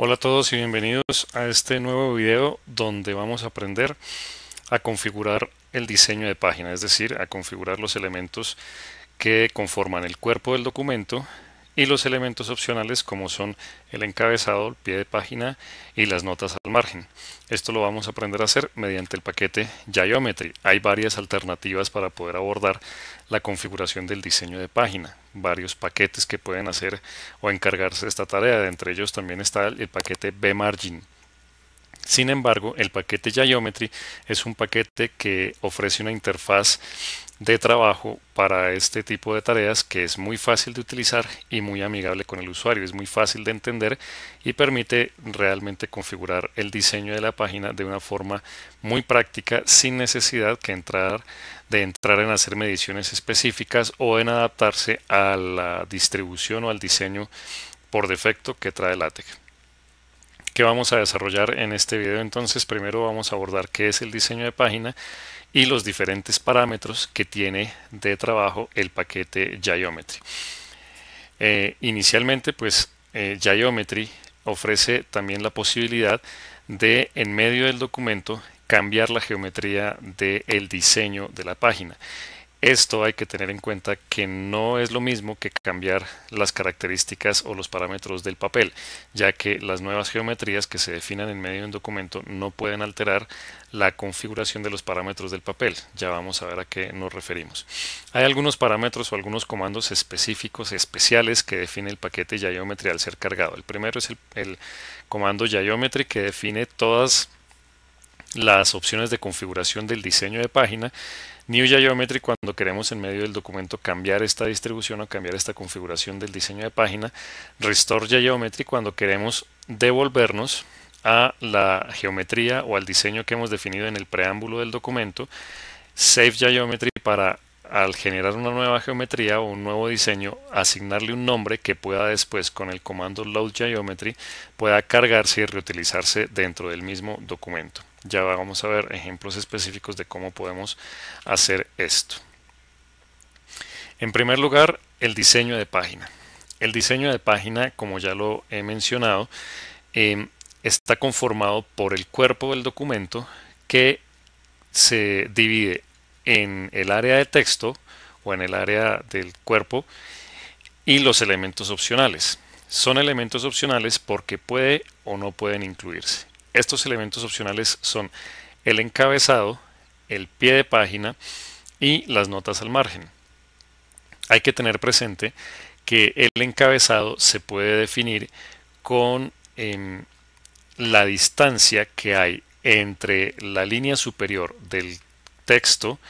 Hola a todos y bienvenidos a este nuevo video donde vamos a aprender a configurar el diseño de página, es decir, a configurar los elementos que conforman el cuerpo del documento y los elementos opcionales como son el encabezado, el pie de página y las notas al margen. Esto lo vamos a aprender a hacer mediante el paquete Geometry. Hay varias alternativas para poder abordar la configuración del diseño de página, varios paquetes que pueden hacer o encargarse de esta tarea, de entre ellos también está el paquete Bmargin. Sin embargo, el paquete Geometry es un paquete que ofrece una interfaz de trabajo para este tipo de tareas que es muy fácil de utilizar y muy amigable con el usuario. Es muy fácil de entender y permite realmente configurar el diseño de la página de una forma muy práctica sin necesidad que entrar, de entrar en hacer mediciones específicas o en adaptarse a la distribución o al diseño por defecto que trae LaTeX vamos a desarrollar en este video. Entonces primero vamos a abordar qué es el diseño de página y los diferentes parámetros que tiene de trabajo el paquete Geometry. Eh, inicialmente pues eh, Geometry ofrece también la posibilidad de en medio del documento cambiar la geometría del diseño de la página. Esto hay que tener en cuenta que no es lo mismo que cambiar las características o los parámetros del papel, ya que las nuevas geometrías que se definan en medio de un documento no pueden alterar la configuración de los parámetros del papel. Ya vamos a ver a qué nos referimos. Hay algunos parámetros o algunos comandos específicos, especiales, que define el paquete Geometry al ser cargado. El primero es el, comando Geometry que define todas las opciones de configuración del diseño de página New Geometry cuando queremos en medio del documento cambiar esta distribución o cambiar esta configuración del diseño de página, Restore Geometry cuando queremos devolvernos a la geometría o al diseño que hemos definido en el preámbulo del documento, Save Geometry para al generar una nueva geometría o un nuevo diseño, asignarle un nombre que pueda después con el comando load geometry pueda cargarse y reutilizarse dentro del mismo documento. Ya vamos a ver ejemplos específicos de cómo podemos hacer esto. En primer lugar, el diseño de página. El diseño de página, como ya lo he mencionado, em, está conformado por el cuerpo del documento que se divide en el área de texto o en el área del cuerpo y los elementos opcionales. Son elementos opcionales porque puede o no pueden incluirse. Estos elementos opcionales son el encabezado, el pie de página y las notas al margen. Hay que tener presente que el encabezado se puede definir con em, la distancia que hay entre la línea superior del texto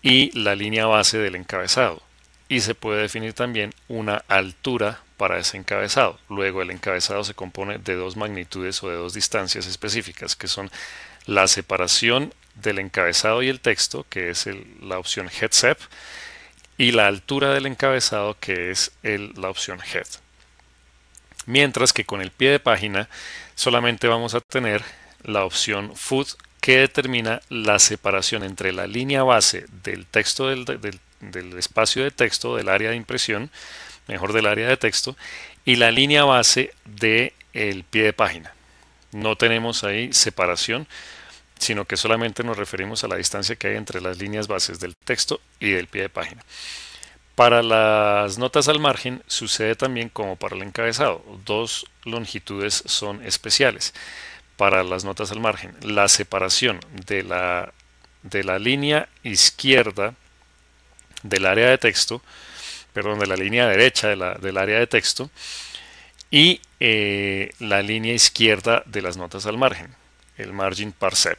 y la línea base del encabezado. Y se puede definir también una altura para ese encabezado. Luego el encabezado se compone de dos magnitudes o de dos distancias específicas, que son la separación del encabezado y el texto, que es la opción headset y la altura del encabezado, que es la opción head. Mientras que con el pie de página solamente vamos a tener la opción FOOT que determina la separación entre la línea base del texto del espacio de texto del área de impresión mejor del área de texto, y la línea base del el pie de página. No tenemos ahí separación, sino que solamente nos referimos a la distancia que hay entre las líneas bases del texto y del pie de página. Para las notas al margen sucede también como para el encabezado, dos longitudes son especiales para las notas al margen. La separación de la, de la línea izquierda del área de texto perdón, de la línea derecha del área de texto y eh, la línea izquierda de las notas al margen, el margin parsep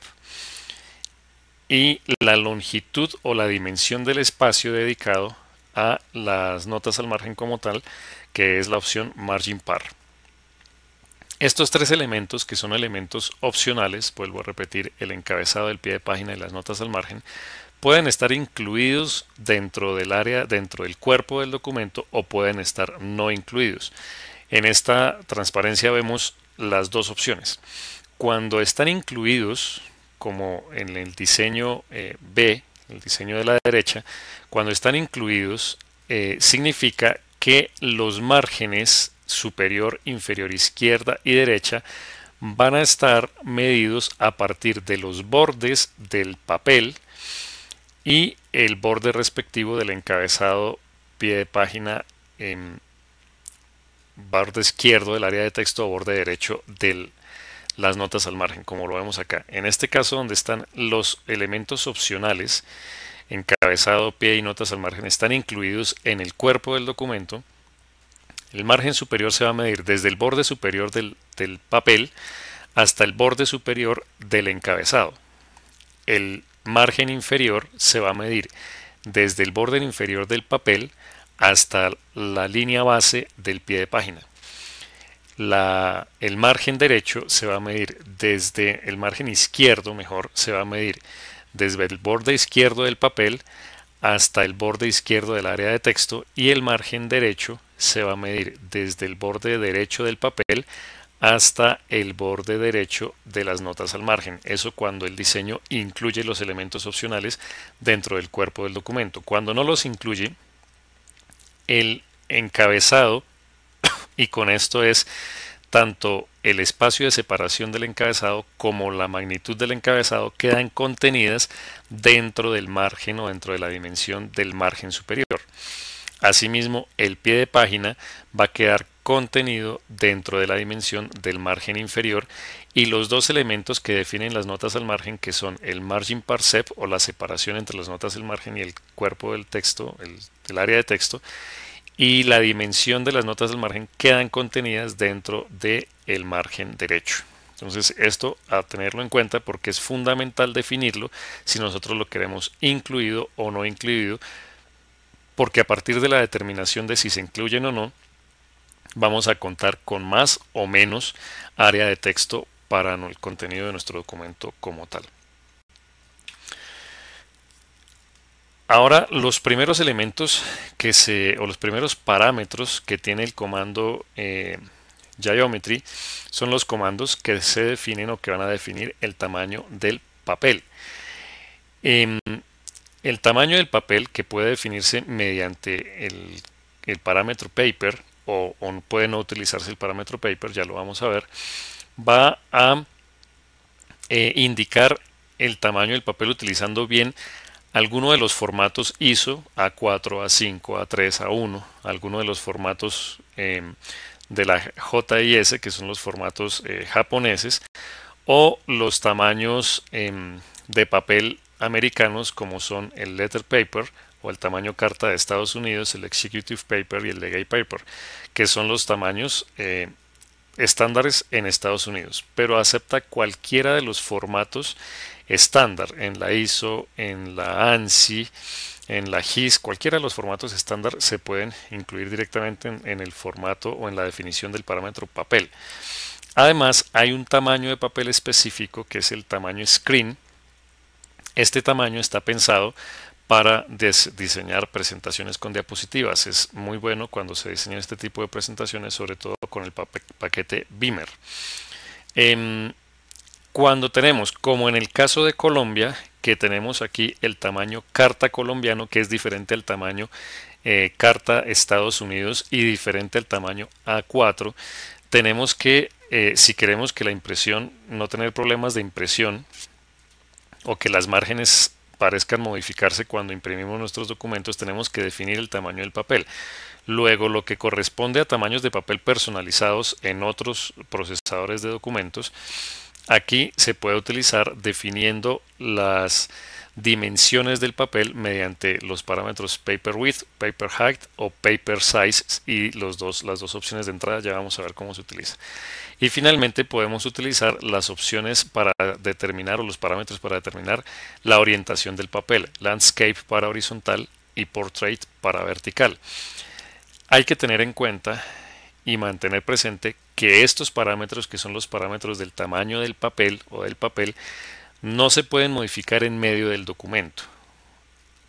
Y la longitud o la dimensión del espacio dedicado a las notas al margen como tal, que es la opción margin par. Estos tres elementos, que son elementos opcionales, vuelvo a repetir, el encabezado, del pie de página y las notas al margen, pueden estar incluidos dentro del área, dentro del cuerpo del documento o pueden estar no incluidos. En esta transparencia vemos las dos opciones. Cuando están incluidos, como en el diseño eh, B, el diseño de la derecha, cuando están incluidos eh, significa que los márgenes superior, inferior, izquierda y derecha van a estar medidos a partir de los bordes del papel y el borde respectivo del encabezado pie de página en borde izquierdo del área de texto o borde derecho de las notas al margen, como lo vemos acá. En este caso donde están los elementos opcionales, encabezado, pie y notas al margen, están incluidos en el cuerpo del documento. El margen superior se va a medir desde el borde superior del, del papel hasta el borde superior del encabezado. El margen inferior se va a medir desde el borde inferior del papel hasta la línea base del pie de página. el margen derecho se va a medir desde el margen izquierdo, mejor, se va a medir desde el borde izquierdo del papel hasta el borde izquierdo del área de texto y el margen derecho se va a medir desde el borde derecho del papel hasta el borde derecho de las notas al margen. Eso cuando el diseño incluye los elementos opcionales dentro del cuerpo del documento. Cuando no los incluye, el encabezado, y con esto es tanto el espacio de separación del encabezado como la magnitud del encabezado quedan contenidas dentro del margen o dentro de la dimensión del margen superior. Asimismo, el pie de página va a quedar contenido dentro de la dimensión del margen inferior y los dos elementos que definen las notas al margen que son el margin parsep o la separación entre las notas del margen y el cuerpo del texto, el, área de texto y la dimensión de las notas del margen quedan contenidas dentro del el margen derecho. Entonces esto a tenerlo en cuenta porque es fundamental definirlo si nosotros lo queremos incluido o no incluido porque a partir de la determinación de si se incluyen o no, vamos a contar con más o menos área de texto para el contenido de nuestro documento como tal. Ahora los primeros elementos que se o los primeros parámetros que tiene el comando eh, Geometry son los comandos que se definen o que van a definir el tamaño del papel. Em, el tamaño del papel que puede definirse mediante el, el parámetro paper o, puede no utilizarse el parámetro paper, ya lo vamos a ver, va a eh, indicar el tamaño del papel utilizando bien alguno de los formatos ISO A4, A5, A3, A1, alguno de los formatos em, de la JIS, que son los formatos eh, japoneses, o los tamaños em, de papel americanos como son el letter paper, o el tamaño carta de Estados Unidos, el Executive Paper y el Legate Paper, que son los tamaños eh, estándares en Estados Unidos, pero acepta cualquiera de los formatos estándar en la ISO, en la ANSI, en la GIS, cualquiera de los formatos estándar se pueden incluir directamente en el formato o en la definición del parámetro papel. Además, hay un tamaño de papel específico que es el tamaño screen. Este tamaño está pensado para diseñar presentaciones con diapositivas. Es muy bueno cuando se diseñan este tipo de presentaciones, sobre todo con el paquete Beamer. Em, cuando tenemos, como en el caso de Colombia, que tenemos aquí el tamaño carta colombiano, que es diferente al tamaño eh, carta Estados Unidos y diferente al tamaño A4, tenemos que, eh, si queremos que la impresión, no tener problemas de impresión, o que las márgenes parezcan modificarse cuando imprimimos nuestros documentos, tenemos que definir el tamaño del papel. Luego, lo que corresponde a tamaños de papel personalizados en otros procesadores de documentos, aquí se puede utilizar definiendo las dimensiones del papel mediante los parámetros paper width, paper height o paper size y los dos, las dos opciones de entrada ya vamos a ver cómo se utiliza. Y finalmente podemos utilizar las opciones para determinar o los parámetros para determinar la orientación del papel, landscape para horizontal y portrait para vertical. Hay que tener en cuenta y mantener presente que estos parámetros, que son los parámetros del tamaño del papel o del papel, no se pueden modificar en medio del documento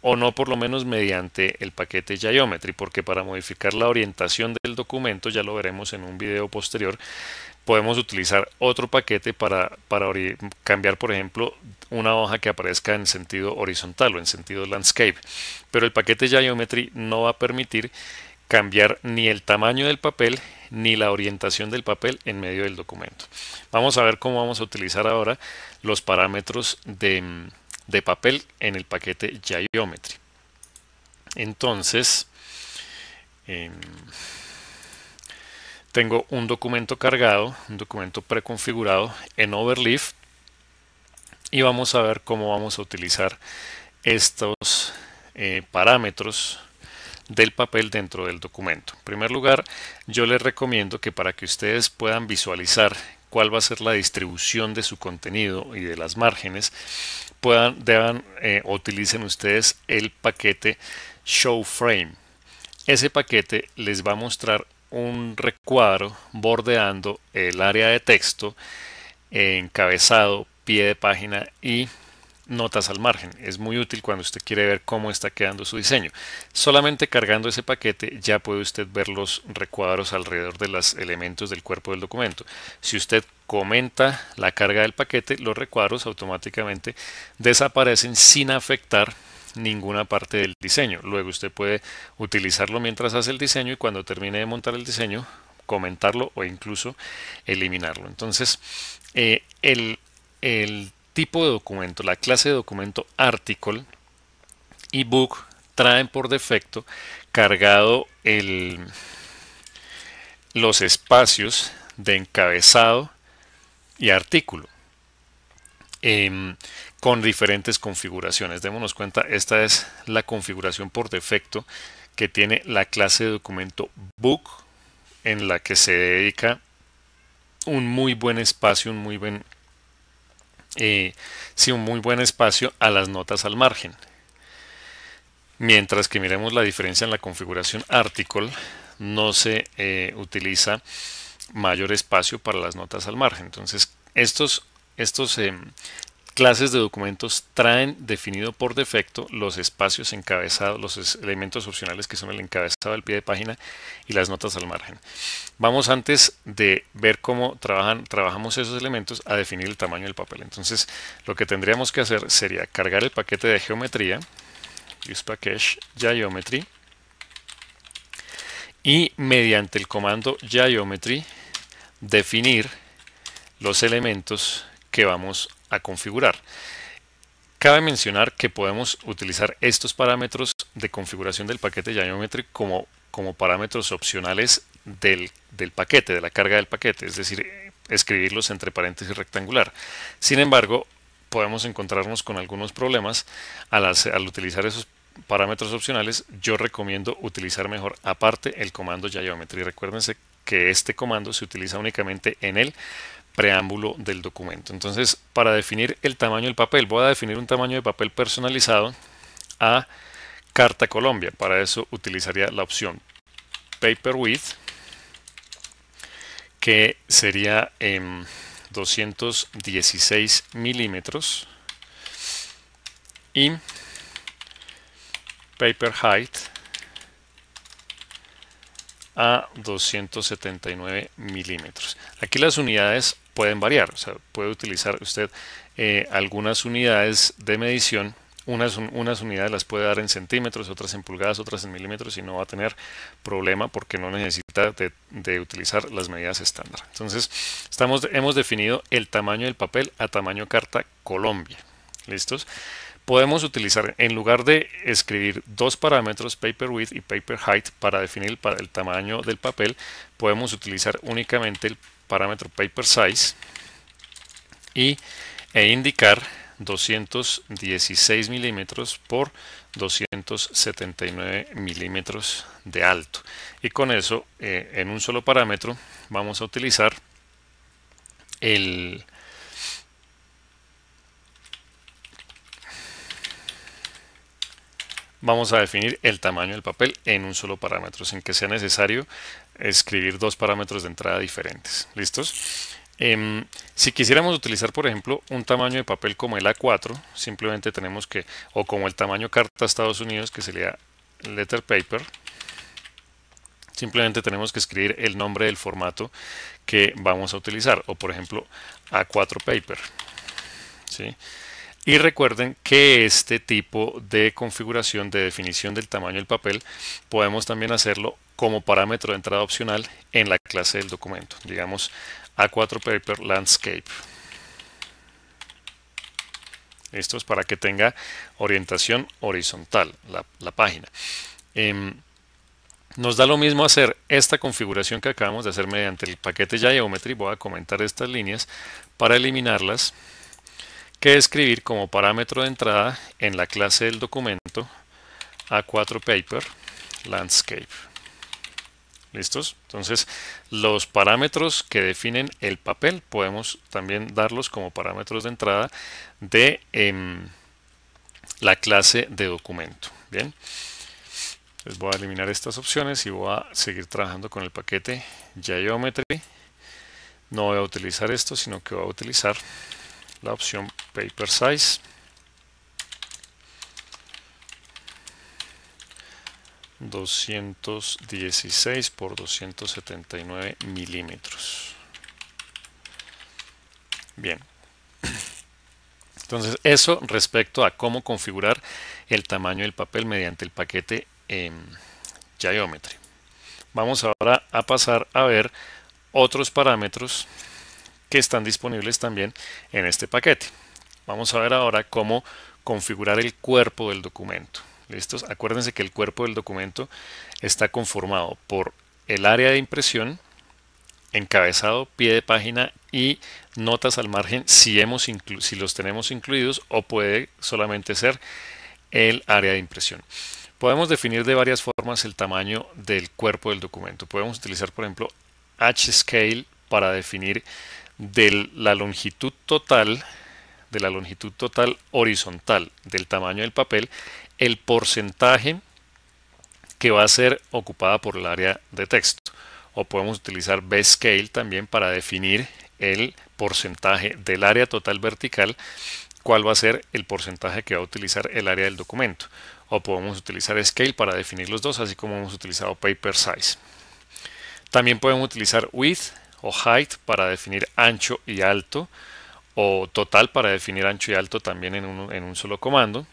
o no por lo menos mediante el paquete Geometry, porque para modificar la orientación del documento, ya lo veremos en un video posterior, podemos utilizar otro paquete para, para cambiar, por ejemplo, una hoja que aparezca en sentido horizontal o en sentido landscape. Pero el paquete Geometry no va a permitir cambiar ni el tamaño del papel ni la orientación del papel en medio del documento. Vamos a ver cómo vamos a utilizar ahora los parámetros de, papel en el paquete Geometry. Entonces, em, tengo un documento cargado, un documento preconfigurado en Overleaf y vamos a ver cómo vamos a utilizar estos eh, parámetros del papel dentro del documento. En primer lugar, yo les recomiendo que para que ustedes puedan visualizar cuál va a ser la distribución de su contenido y de las márgenes, puedan, deban, eh, utilicen ustedes el paquete Show Frame. Ese paquete les va a mostrar un recuadro bordeando el área de texto, encabezado, pie de página y notas al margen. Es muy útil cuando usted quiere ver cómo está quedando su diseño. Solamente cargando ese paquete ya puede usted ver los recuadros alrededor de los elementos del cuerpo del documento. Si usted comenta la carga del paquete, los recuadros automáticamente desaparecen sin afectar ninguna parte del diseño. Luego usted puede utilizarlo mientras hace el diseño y cuando termine de montar el diseño, comentarlo o incluso eliminarlo. Entonces, eh, el, el tipo de documento, la clase de documento article y book traen por defecto cargado los espacios de encabezado y artículo em, con diferentes configuraciones. Démonos cuenta, esta es la configuración por defecto que tiene la clase de documento book en la que se dedica un muy buen espacio, un muy buen eh, si un muy buen espacio a las notas al margen. Mientras que miremos la diferencia en la configuración article, no se eh, utiliza mayor espacio para las notas al margen. Entonces, estos, estos em, clases de documentos traen definido por defecto los espacios encabezados, los elementos opcionales que son el encabezado el pie de página y las notas al margen. Vamos antes de ver cómo trabajan, trabajamos esos elementos a definir el tamaño del papel. Entonces lo que tendríamos que hacer sería cargar el paquete de geometría, use package geometry, y mediante el comando geometry definir los elementos que vamos a configurar. Cabe mencionar que podemos utilizar estos parámetros de configuración del paquete Geometry como, como parámetros opcionales del, del paquete, de la carga del paquete, es decir, escribirlos entre paréntesis rectangular. Sin embargo, podemos encontrarnos con algunos problemas al, al utilizar esos parámetros opcionales, yo recomiendo utilizar mejor aparte el comando Geometry. Recuérdense que este comando se utiliza únicamente en el preámbulo del documento. Entonces, para definir el tamaño del papel, voy a definir un tamaño de papel personalizado a Carta Colombia. Para eso utilizaría la opción Paper Width, que sería en 216 milímetros. Y Paper Height a 279 milímetros. Aquí las unidades pueden variar. O sea, puede utilizar usted eh, algunas unidades de medición. Unas, unas unidades las puede dar en centímetros, otras en pulgadas, otras en milímetros y no va a tener problema porque no necesita de, utilizar las medidas estándar. Entonces, estamos, hemos definido el tamaño del papel a tamaño carta Colombia. ¿Listos? podemos utilizar, en lugar de escribir dos parámetros, paper width y paper height, para definir el, tamaño del papel, podemos utilizar únicamente el parámetro paper size y, e indicar 216 milímetros por 279 milímetros de alto y con eso eh, en un solo parámetro vamos a utilizar el vamos a definir el tamaño del papel en un solo parámetro sin que sea necesario escribir dos parámetros de entrada diferentes. ¿Listos? Em, si quisiéramos utilizar, por ejemplo, un tamaño de papel como el A4, simplemente tenemos que, o como el tamaño carta a Estados Unidos, que sería letter paper, simplemente tenemos que escribir el nombre del formato que vamos a utilizar, o por ejemplo, A4 paper. Y recuerden que este tipo de configuración de definición del tamaño del papel podemos también hacerlo como parámetro de entrada opcional en la clase del documento, digamos A4 Paper Landscape. Esto es para que tenga orientación horizontal la, página. Em, nos da lo mismo hacer esta configuración que acabamos de hacer mediante el paquete ya Geometry, voy a comentar estas líneas para eliminarlas, que escribir como parámetro de entrada en la clase del documento A4 Paper Landscape. ¿Listos? Entonces, los parámetros que definen el papel podemos también darlos como parámetros de entrada de em, la clase de documento. Bien. les voy a eliminar estas opciones y voy a seguir trabajando con el paquete Geometry. No voy a utilizar esto, sino que voy a utilizar la opción Paper Size. 216 por 279 milímetros. Bien. Entonces, eso respecto a cómo configurar el tamaño del papel mediante el paquete en Geometry. Vamos ahora a pasar a ver otros parámetros que están disponibles también en este paquete. Vamos a ver ahora cómo configurar el cuerpo del documento. ¿Listos? Acuérdense que el cuerpo del documento está conformado por el área de impresión, encabezado, pie de página y notas al margen si, hemos si los tenemos incluidos o puede solamente ser el área de impresión. Podemos definir de varias formas el tamaño del cuerpo del documento. Podemos utilizar, por ejemplo, H-Scale para definir de la longitud total de la longitud total horizontal del tamaño del papel el porcentaje que va a ser ocupada por el área de texto. O podemos utilizar B-Scale también para definir el porcentaje del área total vertical, cuál va a ser el porcentaje que va a utilizar el área del documento. O podemos utilizar Scale para definir los dos, así como hemos utilizado Paper Size. También podemos utilizar Width o Height para definir ancho y alto, o Total para definir ancho y alto también en un, en un solo comando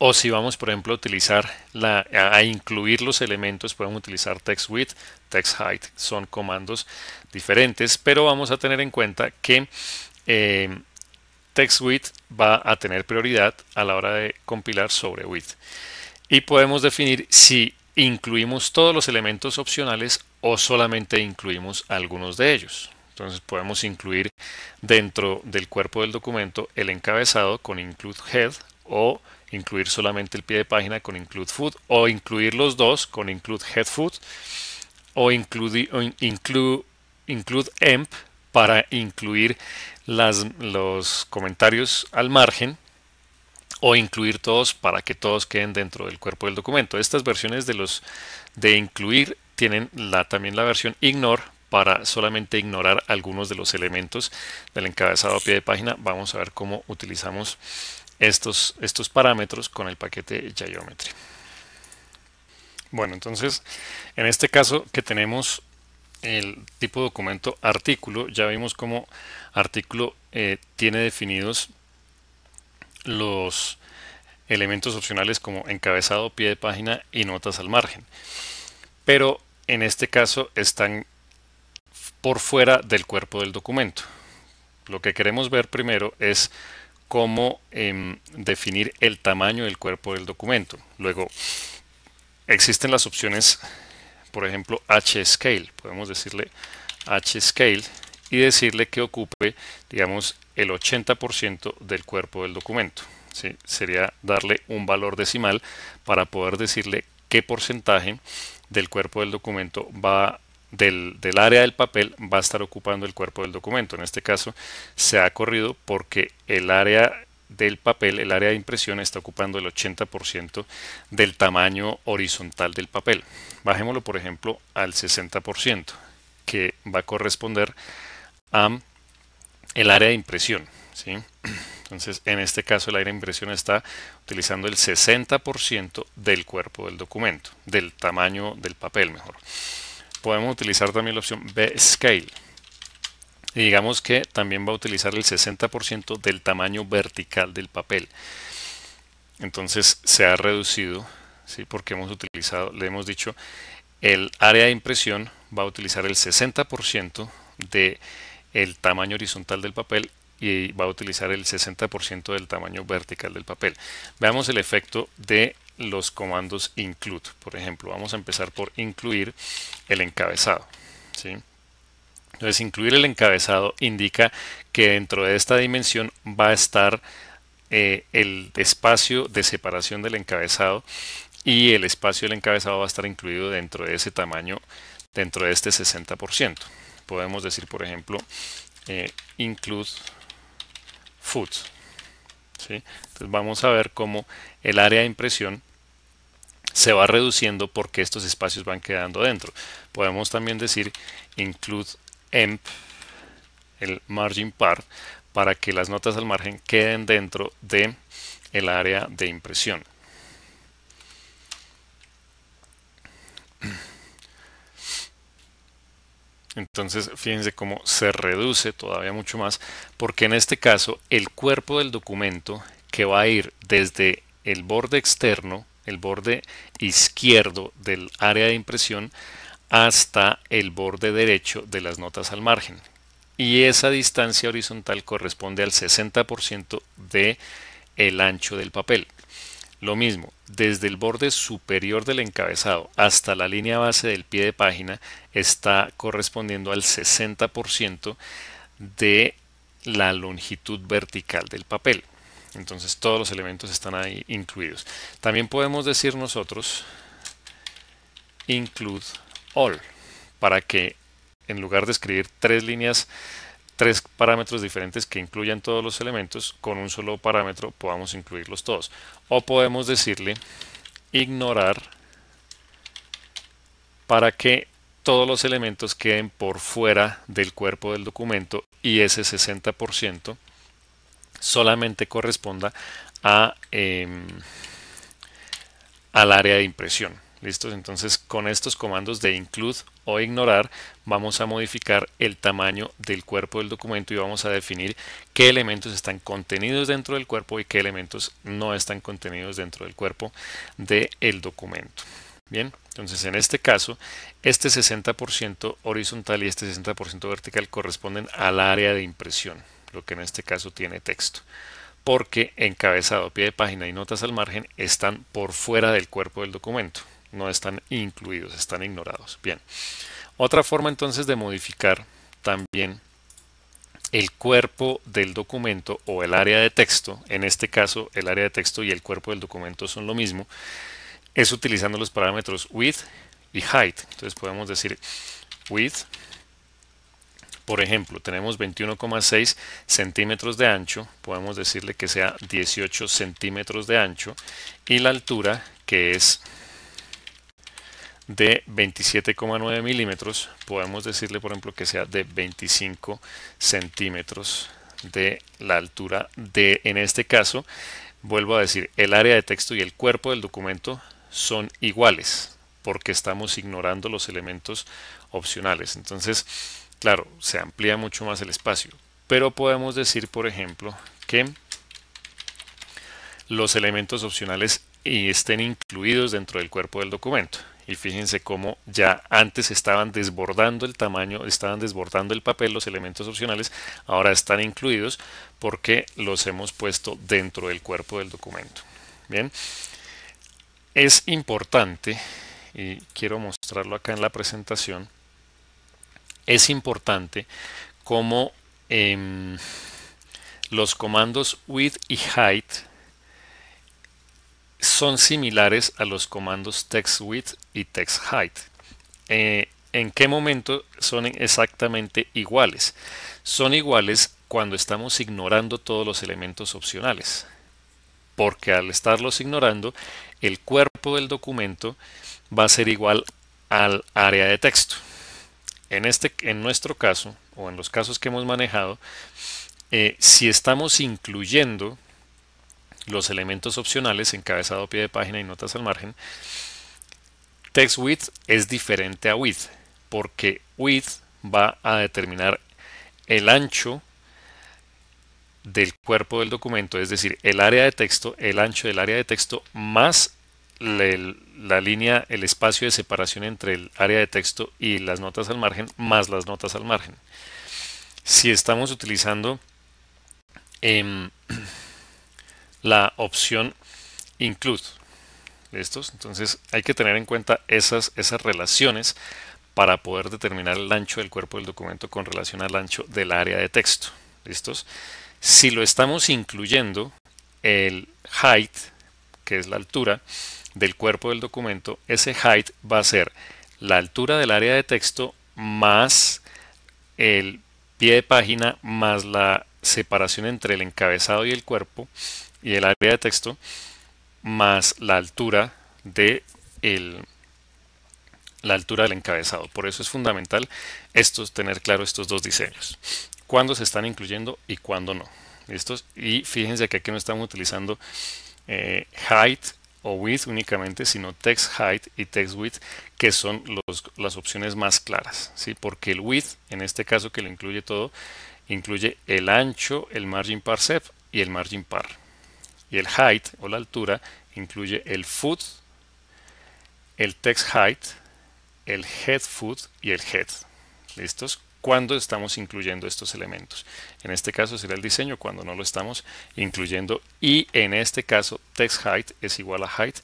o si vamos, por ejemplo, a utilizar a incluir los elementos, podemos utilizar text width, text height, son comandos diferentes, pero vamos a tener en cuenta que eh, text width va a tener prioridad a la hora de compilar sobre width. Y podemos definir si incluimos todos los elementos opcionales o solamente incluimos algunos de ellos. Entonces podemos incluir dentro del cuerpo del documento el encabezado con include head o incluir solamente el pie de página con include food o incluir los dos con include head food o include, o include, para incluir las, los comentarios al margen o incluir todos para que todos queden dentro del cuerpo del documento. Estas versiones de los de incluir tienen la, también la versión ignore para solamente ignorar algunos de los elementos del encabezado pie de página. Vamos a ver cómo utilizamos estos, estos parámetros con el paquete Geometry. Bueno, entonces, en este caso que tenemos el tipo de documento artículo, ya vimos cómo artículo eh, tiene definidos los elementos opcionales como encabezado, pie de página y notas al margen. Pero en este caso están por fuera del cuerpo del documento. Lo que queremos ver primero es cómo em, definir el tamaño del cuerpo del documento. Luego, existen las opciones, por ejemplo, H-Scale. Podemos decirle H-Scale y decirle que ocupe, digamos, el 80% del cuerpo del documento. ¿sí? Sería darle un valor decimal para poder decirle qué porcentaje del cuerpo del documento va a del, área del papel va a estar ocupando el cuerpo del documento. En este caso se ha corrido porque el área del papel, el área de impresión está ocupando el 80% del tamaño horizontal del papel. Bajémoslo por ejemplo al 60% que va a corresponder a el área de impresión. ¿sí? Entonces, en este caso, el área de impresión está utilizando el 60% del cuerpo del documento, del tamaño del papel, mejor podemos utilizar también la opción B Scale. Y digamos que también va a utilizar el 60% del tamaño vertical del papel. Entonces se ha reducido, ¿sí? porque hemos utilizado, le hemos dicho, el área de impresión va a utilizar el 60% del el tamaño horizontal del papel y va a utilizar el 60% del tamaño vertical del papel. Veamos el efecto de los comandos include. Por ejemplo, vamos a empezar por incluir el encabezado. ¿sí? Entonces, incluir el encabezado indica que dentro de esta dimensión va a estar eh, el espacio de separación del encabezado y el espacio del encabezado va a estar incluido dentro de ese tamaño, dentro de este 60%. Podemos decir, por ejemplo, eh, include food. ¿sí? Entonces vamos a ver cómo el área de impresión se va reduciendo porque estos espacios van quedando dentro. Podemos también decir include emp, el margin part, para que las notas al margen queden dentro de el área de impresión. Entonces, fíjense cómo se reduce todavía mucho más, porque en este caso el cuerpo del documento que va a ir desde el borde externo el borde izquierdo del área de impresión hasta el borde derecho de las notas al margen. Y esa distancia horizontal corresponde al 60% de el ancho del papel. Lo mismo, desde el borde superior del encabezado hasta la línea base del pie de página está correspondiendo al 60% de la longitud vertical del papel. Entonces todos los elementos están ahí incluidos. También podemos decir nosotros include all para que en lugar de escribir tres líneas, tres parámetros diferentes que incluyan todos los elementos, con un solo parámetro podamos incluirlos todos. O podemos decirle ignorar para que todos los elementos queden por fuera del cuerpo del documento y ese 60% solamente corresponda a, em, al área de impresión. ¿Listos? Entonces con estos comandos de include o ignorar vamos a modificar el tamaño del cuerpo del documento y vamos a definir qué elementos están contenidos dentro del cuerpo y qué elementos no están contenidos dentro del cuerpo del documento. Bien, entonces en este caso, este 60% horizontal y este 60% vertical corresponden al área de impresión lo que en este caso tiene texto, porque encabezado, pie de página y notas al margen están por fuera del cuerpo del documento, no están incluidos, están ignorados. Bien, otra forma entonces de modificar también el cuerpo del documento o el área de texto, en este caso el área de texto y el cuerpo del documento son lo mismo, es utilizando los parámetros width y height. Entonces podemos decir width por ejemplo, tenemos 21,6 centímetros de ancho, podemos decirle que sea 18 centímetros de ancho y la altura que es de 27,9 milímetros, podemos decirle por ejemplo que sea de 25 centímetros de la altura de, en este caso, vuelvo a decir, el área de texto y el cuerpo del documento son iguales porque estamos ignorando los elementos opcionales. Entonces, Claro, se amplía mucho más el espacio, pero podemos decir, por ejemplo, que los elementos opcionales estén incluidos dentro del cuerpo del documento. Y fíjense cómo ya antes estaban desbordando el tamaño, estaban desbordando el papel los elementos opcionales, ahora están incluidos porque los hemos puesto dentro del cuerpo del documento. Bien, es importante, y quiero mostrarlo acá en la presentación, es importante como em, los comandos width y height son similares a los comandos text width y text height. Eh, ¿En qué momento son exactamente iguales? Son iguales cuando estamos ignorando todos los elementos opcionales. Porque al estarlos ignorando, el cuerpo del documento va a ser igual al área de texto en, este, en nuestro caso, o en los casos que hemos manejado, eh, si estamos incluyendo los elementos opcionales, encabezado, pie de página y notas al margen, text width es diferente a width, porque width va a determinar el ancho del cuerpo del documento, es decir, el área de texto, el ancho del área de texto más la, línea, el espacio de separación entre el área de texto y las notas al margen, más las notas al margen. Si estamos utilizando em, la opción include, ¿listos? Entonces hay que tener en cuenta esas, esas relaciones para poder determinar el ancho del cuerpo del documento con relación al ancho del área de texto. ¿Listos? Si lo estamos incluyendo, el height, que es la altura, del cuerpo del documento, ese height va a ser la altura del área de texto más el pie de página más la separación entre el encabezado y el cuerpo y el área de texto más la altura de la altura del encabezado. Por eso es fundamental tener claro estos dos diseños. Cuándo se están incluyendo y cuándo no. Y fíjense que aquí no estamos utilizando eh, height o width únicamente, sino text height y text width, que son las opciones más claras, ¿sí? porque el width, en este caso que lo incluye todo, incluye el ancho, el margin par y el margin par. Y el height o la altura incluye el foot, el text height, el head foot y el head. ¿Listos? cuando estamos incluyendo estos elementos. En este caso será el diseño cuando no lo estamos incluyendo y en este caso text height es igual a height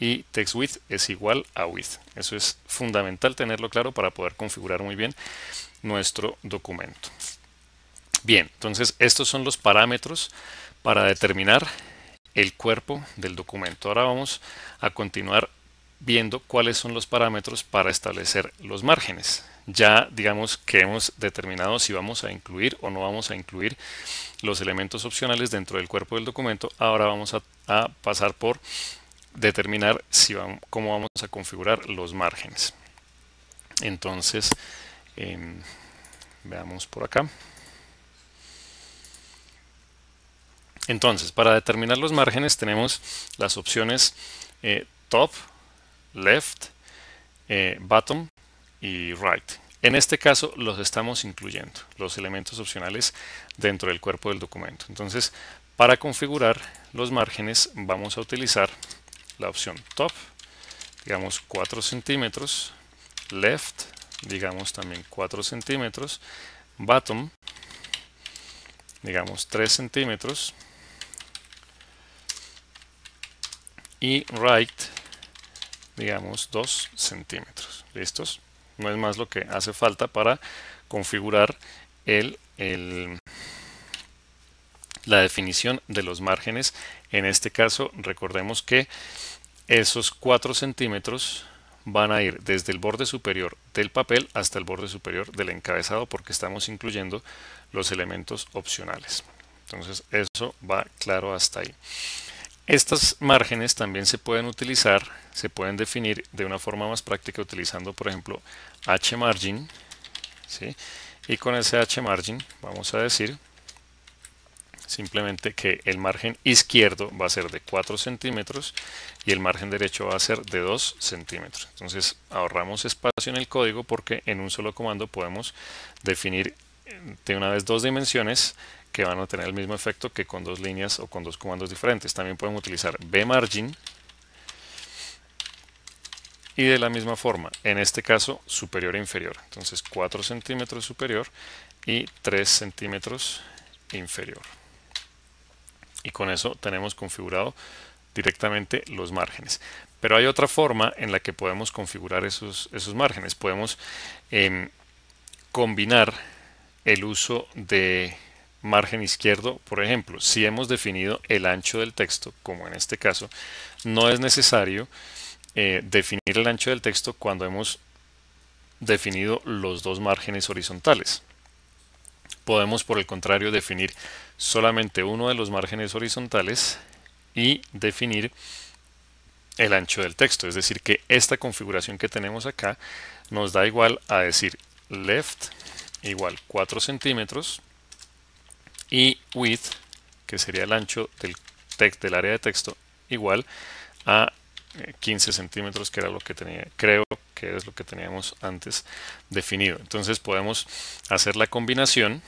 y text width es igual a width. Eso es fundamental tenerlo claro para poder configurar muy bien nuestro documento. Bien, entonces estos son los parámetros para determinar el cuerpo del documento. Ahora vamos a continuar viendo cuáles son los parámetros para establecer los márgenes. Ya digamos que hemos determinado si vamos a incluir o no vamos a incluir los elementos opcionales dentro del cuerpo del documento. Ahora vamos a, pasar por determinar cómo vamos a configurar los márgenes. Entonces, em, veamos por acá. Entonces, para determinar los márgenes tenemos las opciones eh, top, left, eh, bottom y right. En este caso los estamos incluyendo, los elementos opcionales dentro del cuerpo del documento. Entonces, para configurar los márgenes vamos a utilizar la opción top, digamos 4 centímetros, left, digamos también 4 centímetros, bottom, digamos 3 centímetros, y right, digamos 2 centímetros listos no es más lo que hace falta para configurar el, la definición de los márgenes en este caso recordemos que esos 4 centímetros van a ir desde el borde superior del papel hasta el borde superior del encabezado porque estamos incluyendo los elementos opcionales entonces eso va claro hasta ahí estos márgenes también se pueden utilizar, se pueden definir de una forma más práctica utilizando, por ejemplo, hmargin, ¿sí? y con ese hmargin vamos a decir simplemente que el margen izquierdo va a ser de 4 centímetros y el margen derecho va a ser de 2 centímetros. Entonces ahorramos espacio en el código porque en un solo comando podemos definir de una vez dos dimensiones que van a tener el mismo efecto que con dos líneas o con dos comandos diferentes. También podemos utilizar Margin y de la misma forma, en este caso superior e inferior. Entonces 4 centímetros superior y 3 centímetros inferior. Y con eso tenemos configurado directamente los márgenes. Pero hay otra forma en la que podemos configurar esos, márgenes. Podemos em, combinar el uso de margen izquierdo, por ejemplo, si hemos definido el ancho del texto, como en este caso, no es necesario eh, definir el ancho del texto cuando hemos definido los dos márgenes horizontales. Podemos, por el contrario, definir solamente uno de los márgenes horizontales y definir el ancho del texto. Es decir, que esta configuración que tenemos acá nos da igual a decir left igual 4 centímetros y width, que sería el ancho del, text, del área de texto, igual a 15 eh, centímetros, que era lo que tenía, creo que es lo que teníamos antes definido. Entonces podemos hacer la combinación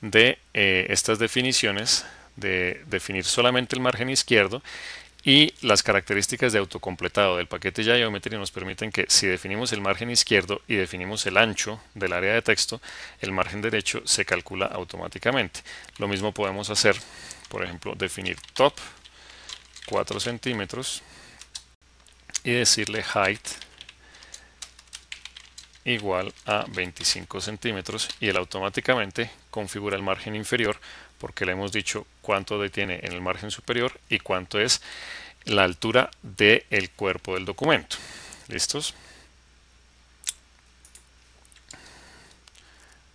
de eh, estas definiciones, de definir solamente el margen izquierdo y las características de autocompletado del paquete ya geometry nos permiten que si definimos el margen izquierdo y definimos el ancho del área de texto, el margen derecho se calcula automáticamente. Lo mismo podemos hacer, por ejemplo, definir top 4 centímetros y decirle height igual a 25 centímetros y él automáticamente configura el margen inferior porque le hemos dicho cuánto detiene en el margen superior y cuánto es la altura del cuerpo del documento. ¿Listos?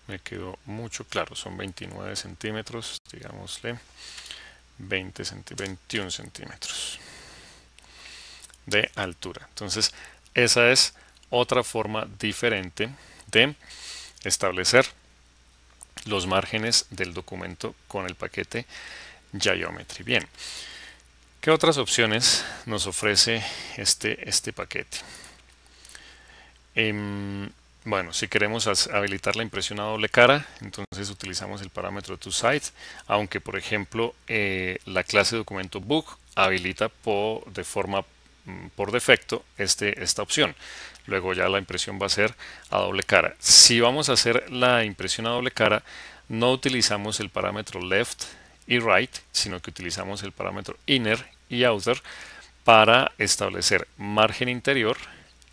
Me quedó mucho claro, son 29 centímetros, digámosle 20 21 centímetros de altura. Entonces, esa es otra forma diferente de establecer los márgenes del documento con el paquete Geometry. Bien, ¿qué otras opciones nos ofrece este, este paquete? Em, bueno, si queremos habilitar la impresión a doble cara, entonces utilizamos el parámetro toSite, aunque por ejemplo eh, la clase documento book habilita por, de forma Mm, por defecto este, esta opción. Luego ya la impresión va a ser a doble cara. Si vamos a hacer la impresión a doble cara, no utilizamos el parámetro left y right, sino que utilizamos el parámetro inner y outer para establecer margen interior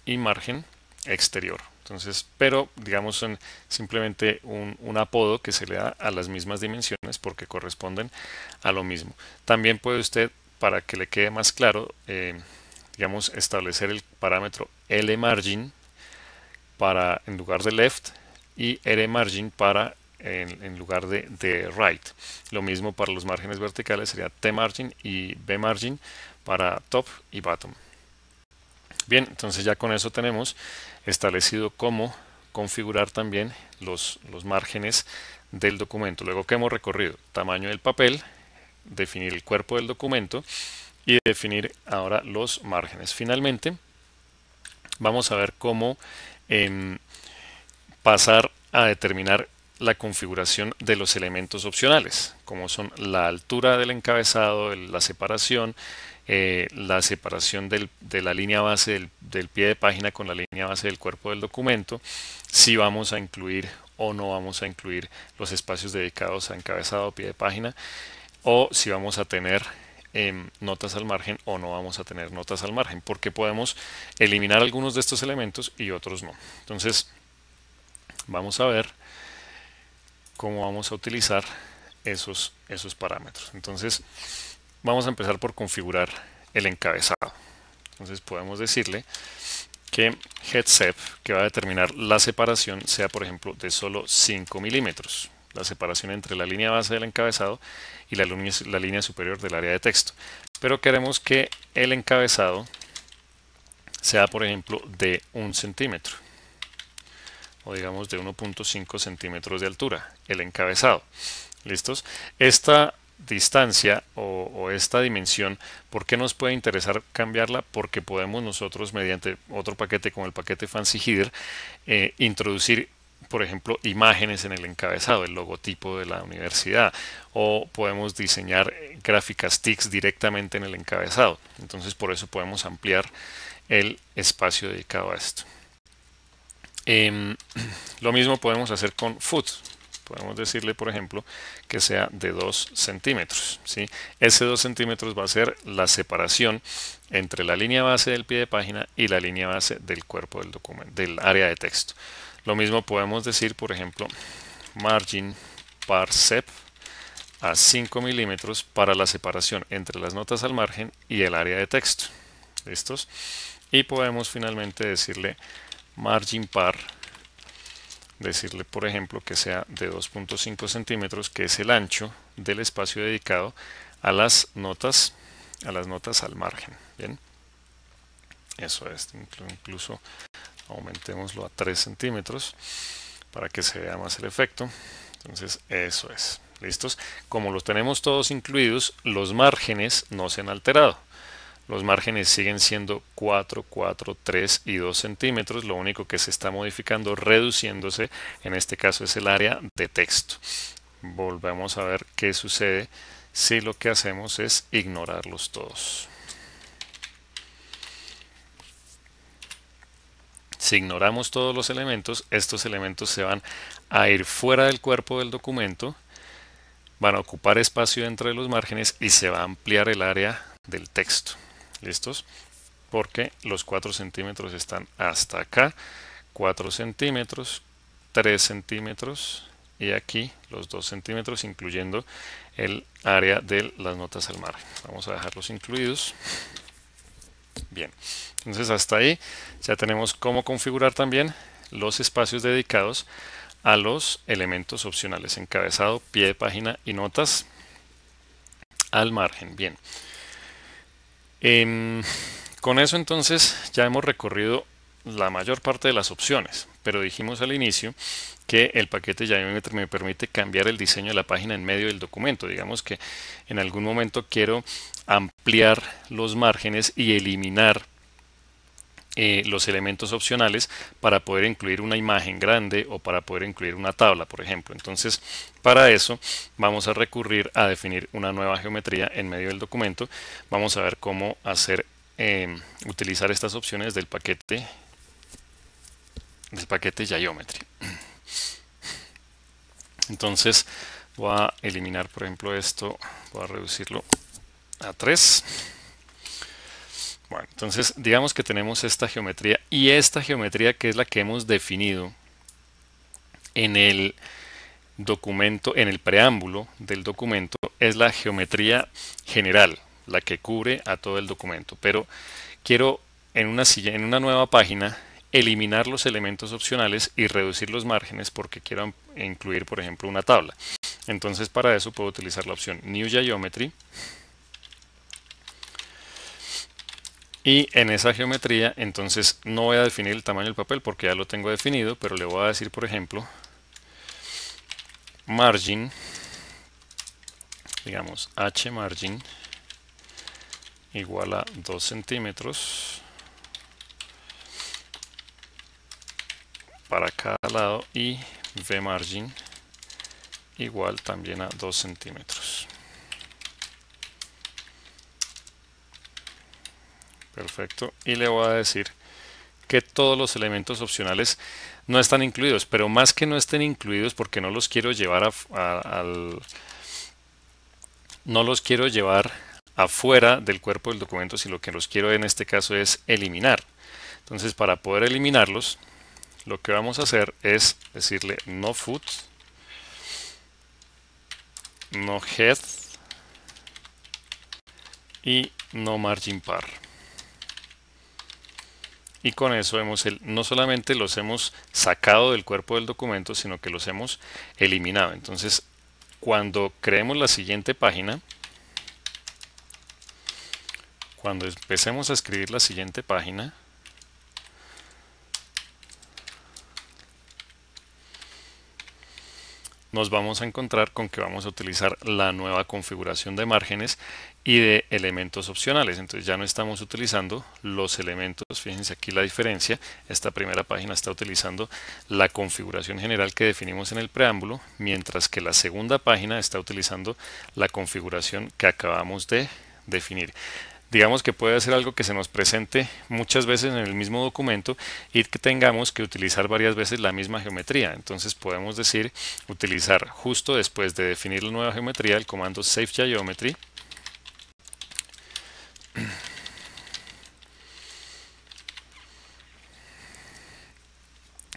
y margen exterior. Entonces, pero digamos son simplemente un, apodo que se le da a las mismas dimensiones porque corresponden a lo mismo. También puede usted, para que le quede más claro, eh, establecer el parámetro l margin para en lugar de left y margin para en, lugar de, right. Lo mismo para los márgenes verticales sería t margin y b margin para top y bottom. Bien, entonces ya con eso tenemos establecido cómo configurar también los, los márgenes del documento. Luego que hemos recorrido tamaño del papel, definir el cuerpo del documento y definir ahora los márgenes. Finalmente, vamos a ver cómo em, pasar a determinar la configuración de los elementos opcionales, como son la altura del encabezado, la separación, eh, la separación de la línea base del, pie de página con la línea base del cuerpo del documento, si vamos a incluir o no vamos a incluir los espacios dedicados a encabezado, o pie de página, o si vamos a tener Em, notas al margen o no vamos a tener notas al margen, porque podemos eliminar algunos de estos elementos y otros no. Entonces, vamos a ver cómo vamos a utilizar esos, esos parámetros. Entonces, vamos a empezar por configurar el encabezado. Entonces, podemos decirle que headset que va a determinar la separación sea por ejemplo de solo 5 milímetros la separación entre la línea base del encabezado y la, línea superior del área de texto. Pero queremos que el encabezado sea, por ejemplo, de un centímetro o digamos de 1.5 centímetros de altura, el encabezado. ¿Listos? Esta distancia o, esta dimensión, ¿por qué nos puede interesar cambiarla? Porque podemos nosotros, mediante otro paquete como el paquete Fancy Header, eh, introducir por ejemplo, imágenes en el encabezado, el logotipo de la universidad, o podemos diseñar eh, gráficas TICs directamente en el encabezado. Entonces, por eso podemos ampliar el espacio dedicado a esto. Em, lo mismo podemos hacer con foot. Podemos decirle, por ejemplo, que sea de 2 centímetros. ¿sí? Ese 2 centímetros va a ser la separación entre la línea base del pie de página y la línea base del cuerpo del, documento, del área de texto. Lo mismo podemos decir, por ejemplo, margin par sep a 5 milímetros para la separación entre las notas al margen y el área de texto. ¿Listos? Y podemos finalmente decirle margin par, decirle por ejemplo que sea de 2.5 centímetros, que es el ancho del espacio dedicado a las notas, a las notas al margen. Bien, eso es, incluso aumentémoslo a 3 centímetros para que se vea más el efecto entonces eso es listos como los tenemos todos incluidos los márgenes no se han alterado los márgenes siguen siendo 4, 4, 3 y 2 centímetros. Lo único que se está modificando, reduciéndose, en este caso es el área de texto. Volvemos a ver qué sucede si lo que hacemos es ignorarlos todos. Si ignoramos todos los elementos, estos elementos se van a ir fuera del cuerpo del documento, van a ocupar espacio dentro de los márgenes y se va a ampliar el área del texto. ¿Listos? Porque los 4 centímetros están hasta acá, 4 centímetros, 3 centímetros y aquí los 2 centímetros incluyendo el área de las notas al margen. Vamos a dejarlos incluidos. Bien, entonces hasta ahí ya tenemos cómo configurar también los espacios dedicados a los elementos opcionales, encabezado, pie de página y notas al margen. Bien, em, con eso entonces ya hemos recorrido la mayor parte de las opciones, pero dijimos al inicio que el paquete Geometry me permite cambiar el diseño de la página en medio del documento. Digamos que en algún momento quiero ampliar los márgenes y eliminar eh, los elementos opcionales para poder incluir una imagen grande o para poder incluir una tabla, por ejemplo. Entonces, para eso vamos a recurrir a definir una nueva geometría en medio del documento. Vamos a ver cómo hacer eh, utilizar estas opciones del paquete del paquete Geometry. Entonces voy a eliminar por ejemplo esto, voy a reducirlo a 3. Bueno, entonces digamos que tenemos esta geometría y esta geometría que es la que hemos definido en el documento, en el preámbulo del documento, es la geometría general, la que cubre a todo el documento. Pero quiero en una, en una nueva página eliminar los elementos opcionales y reducir los márgenes porque quiero incluir, por ejemplo, una tabla. Entonces, para eso puedo utilizar la opción New Geometry. Y en esa geometría, entonces no voy a definir el tamaño del papel porque ya lo tengo definido, pero le voy a decir, por ejemplo, margin, digamos, h margin igual a 2 centímetros para cada lado y V margin igual también a 2 centímetros. Perfecto. Y le voy a decir que todos los elementos opcionales no están incluidos, pero más que no estén incluidos porque no los quiero llevar a, al... No los quiero llevar afuera del cuerpo del documento, sino lo que los quiero en este caso es eliminar. Entonces, para poder eliminarlos, lo que vamos a hacer es decirle no foot, no head y no margin par. Y con eso hemos el, no solamente los hemos sacado del cuerpo del documento, sino que los hemos eliminado. Entonces, cuando creemos la siguiente página, cuando empecemos a escribir la siguiente página, nos vamos a encontrar con que vamos a utilizar la nueva configuración de márgenes y de elementos opcionales. Entonces ya no estamos utilizando los elementos, fíjense aquí la diferencia, esta primera página está utilizando la configuración general que definimos en el preámbulo, mientras que la segunda página está utilizando la configuración que acabamos de definir digamos que puede ser algo que se nos presente muchas veces en el mismo documento y que tengamos que utilizar varias veces la misma geometría. Entonces podemos decir utilizar justo después de definir la nueva geometría el comando save geometry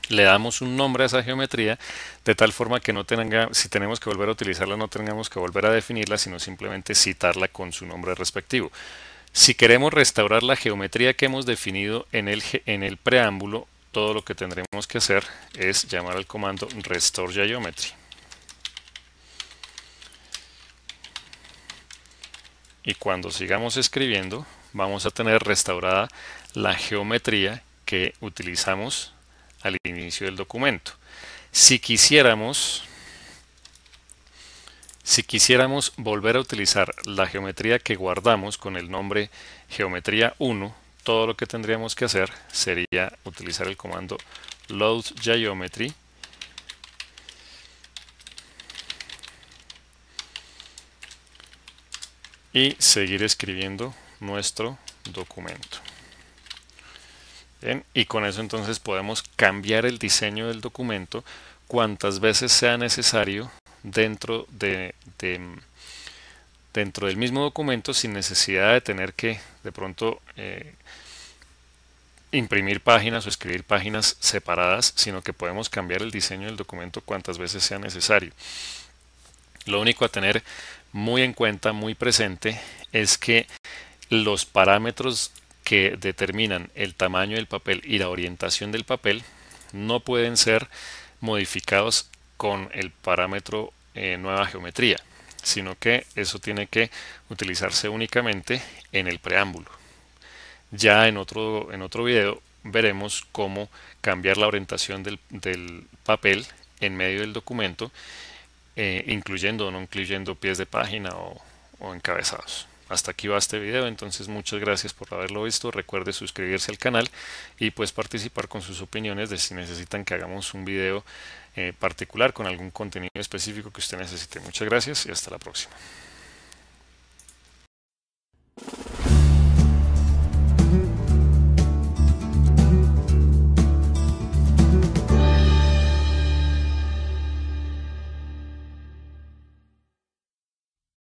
le damos un nombre a esa geometría de tal forma que no si tenemos que volver a utilizarla no tengamos que volver a definirla sino simplemente citarla con su nombre respectivo. Si queremos restaurar la geometría que hemos definido en el, preámbulo, todo lo que tendremos que hacer es llamar al comando restore geometry. Y cuando sigamos escribiendo, vamos a tener restaurada la geometría que utilizamos al inicio del documento. Si quisiéramos si quisiéramos volver a utilizar la geometría que guardamos con el nombre geometría 1, todo lo que tendríamos que hacer sería utilizar el comando load geometry y seguir escribiendo nuestro documento. y con eso entonces podemos cambiar el diseño del documento cuantas veces sea necesario dentro, de, dentro del mismo documento sin necesidad de tener que de pronto eh, imprimir páginas o escribir páginas separadas, sino que podemos cambiar el diseño del documento cuantas veces sea necesario. Lo único a tener muy en cuenta, muy presente, es que los parámetros que determinan el tamaño del papel y la orientación del papel no pueden ser modificados con el parámetro eh, nueva geometría, sino que eso tiene que utilizarse únicamente en el preámbulo. Ya en otro, en otro video veremos cómo cambiar la orientación del, papel en medio del documento, eh, incluyendo o no incluyendo pies de página o, o encabezados. Hasta aquí va este video, entonces muchas gracias por haberlo visto, recuerde suscribirse al canal y pues participar con sus opiniones de si necesitan que hagamos un video eh, particular con algún contenido específico que usted necesite. Muchas gracias y hasta la próxima.